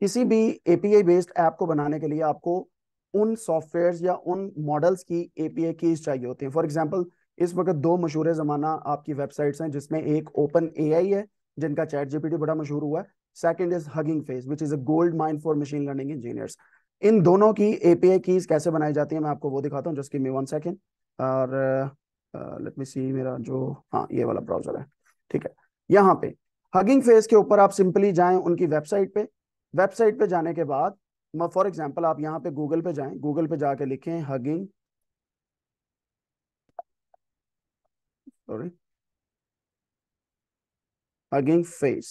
किसी भी API based app को बनाने के लिए आपको उन सॉफ्टवेयर या उन मॉडल्स की एपीआई कीज चाहिए होती है फॉर एग्जाम्पल इस वक्त दो मशहूर ज़माना आपकी वेबसाइट्स हैं जिसमें एक ओपन आई है जिनका चैट जीपीटी बड़ा मशहूर हुआ है second is hugging face which is a gold mine for machine learning engineers इन दोनों की एपीआई कीज कैसे बनाई जाती है मैं आपको वो दिखाता हूँ just may me one second और लेट मी सी मेरा जो हाँ ये वाला ब्राउजर है ठीक है यहाँ पे हगिंग फेस के ऊपर आप सिंपली जाएं उनकी वेबसाइट पे वेबसाइट पे जाने के बाद फॉर एग्जाम्पल आप यहाँ पे गूगल पे जाएं गूगल पे जाके लिखें hugging sorry hugging face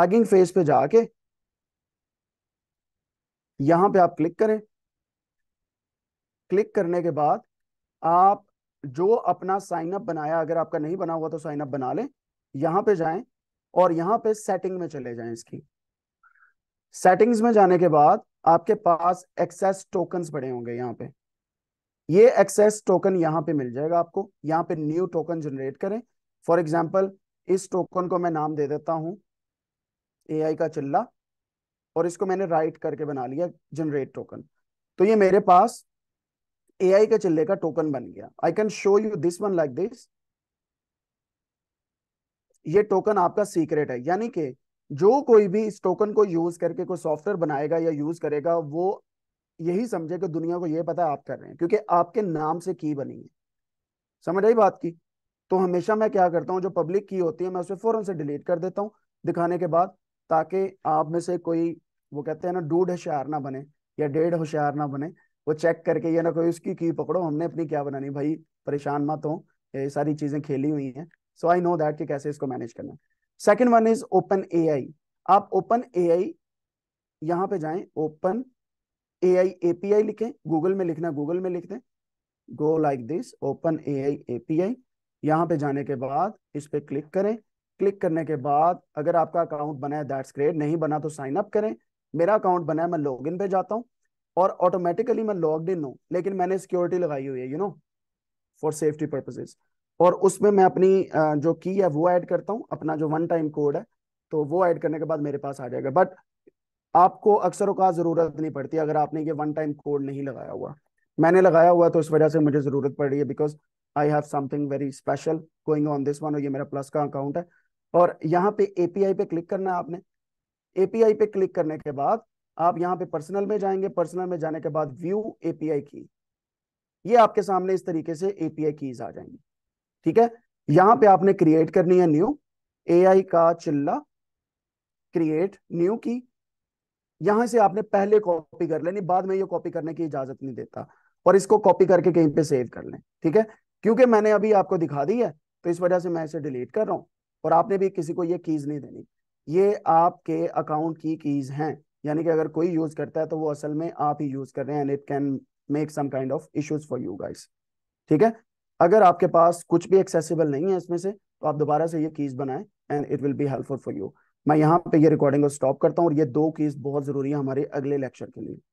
hugging face पे जाके यहां पे आप क्लिक करें क्लिक करने के बाद आप जो अपना साइन अप बनाया अगर आपका नहीं बना हुआ तो साइन अप बना लें यहां पे जाएं और यहां पे सेटिंग में चले जाएं इसकी सेटिंग्स में जाने के बाद आपके पास एक्सेस टोकन पड़े होंगे यहाँ पे ये एक्सेस टोकन यहाँ पे मिल जाएगा आपको यहाँ पे न्यू टोकन जनरेट करें फॉर एग्जाम्पल इस टोकन को मैं नाम दे देता हूं ए का चिल्ला और इसको मैंने राइट करके बना लिया जनरेट टोकन तो ये मेरे पास आई के चिल्ले का टोकन बन गया I can show you this one like this ये टोकन आपका सीक्रेट है यानी कि जो कोई भी इस टोकन को यूज करके कोई सॉफ्टवेयर बनाएगा या यूज करेगा वो यही समझे कि दुनिया को ये पता आप कर रहे हैं क्योंकि आपके नाम से की बनी है समझ आई बात की तो हमेशा मैं क्या करता हूँ जो पब्लिक की होती है मैं उसे फौरन से डिलीट कर देता हूँ दिखाने के बाद ताकि आप में से कोई वो कहते हैं ना डूढ़ होशियार ना बने या डेढ़ होशियार ना बने वो चेक करके या ना कोई उसकी की पकड़ो हमने अपनी क्या बनानी भाई परेशान मत हो ये सारी चीजें खेली हुई हैं सो आई नो दैट कि कैसे इसको मैनेज करना है second one is open A I आप ओपन ए आई यहाँ पे जाए ओपन ए आई एपीआई लिखे गूगल में लिखना गूगल में लिख दें go like this open A I API यहाँ पे जाने के बाद इस पे क्लिक करें क्लिक करने के बाद अगर आपका अकाउंट बना है दैट्स ग्रेट नहीं बना तो साइन अप करें मेरा अकाउंट बना है मैं इन पे जाता हूँ और ऑटोमेटिकली मैं लॉग इन हूँ लेकिन मैंने सिक्योरिटी लगाई हुई है you know for safety purposes और उसमें मैं अपनी जो की है वो ऐड करता हूँ अपना जो वन टाइम कोड है तो वो ऐड करने के बाद मेरे पास आ जाएगा बट आपको अक्सर का ज़रूरत नहीं पड़ती अगर आपने ये वन टाइम कोड नहीं लगाया हुआ मैंने लगाया हुआ तो इस वजह से मुझे ज़रूरत पड़ रही है because I have something very special going on this one और ये मेरा प्लस का अकाउंट है और यहाँ पे एपीआई पे क्लिक करना है आपने एपीआई पे क्लिक करने के बाद आप यहाँ पे पर्सनल में जाएंगे पर्सनल में जाने के बाद व्यू एपीआई की ये आपके सामने इस तरीके से एपीआई कीज आ जाएंगी ठीक है यहां पे आपने क्रिएट करनी है न्यू एआई का चिल्ला क्रिएट न्यू की यहां से आपने पहले कॉपी कर लेनी बाद में ये कॉपी करने की इजाजत नहीं देता और इसको कॉपी करके कहीं पे सेव कर लें ठीक है क्योंकि मैंने अभी आपको दिखा दी है तो इस वजह से मैं इसे डिलीट कर रहा हूं और आपने भी किसी को ये कीज नहीं देनी ये आपके अकाउंट की कीज हैं यानी कि अगर कोई यूज करता है तो वो असल में आप ही यूज कर रहे हैं and it can make some kind of issues for you guys ठीक है अगर आपके पास कुछ भी एक्सेसिबल नहीं है इसमें से तो आप दोबारा से ये कीज बनाएं and it will be helpful for you मैं यहाँ पे ये रिकॉर्डिंग को स्टॉप करता हूँ और ये दो कीज बहुत जरूरी है हमारे अगले लेक्चर के लिए